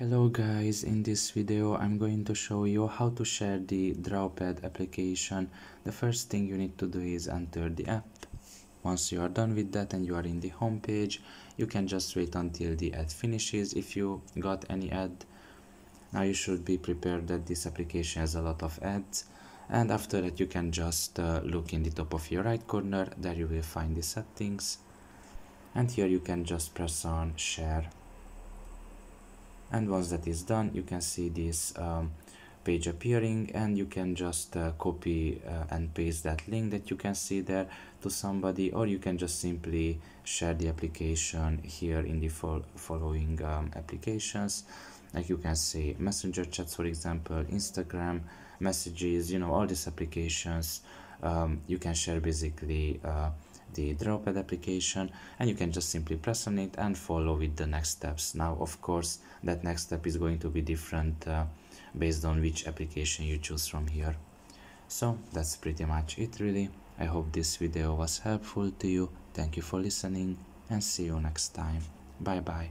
Hello guys, in this video I'm going to show you how to share the Drawpad application. The first thing you need to do is enter the app. Once you are done with that and you are in the home page, you can just wait until the ad finishes if you got any ad. Now you should be prepared that this application has a lot of ads and after that you can just uh, look in the top of your right corner, there you will find the settings and here you can just press on share and once that is done you can see this um, page appearing and you can just uh, copy uh, and paste that link that you can see there to somebody or you can just simply share the application here in the fo following um, applications like you can see messenger chats for example instagram messages you know all these applications um, you can share basically uh, the drawpad application and you can just simply press on it and follow with the next steps now of course that next step is going to be different uh, based on which application you choose from here so that's pretty much it really i hope this video was helpful to you thank you for listening and see you next time bye bye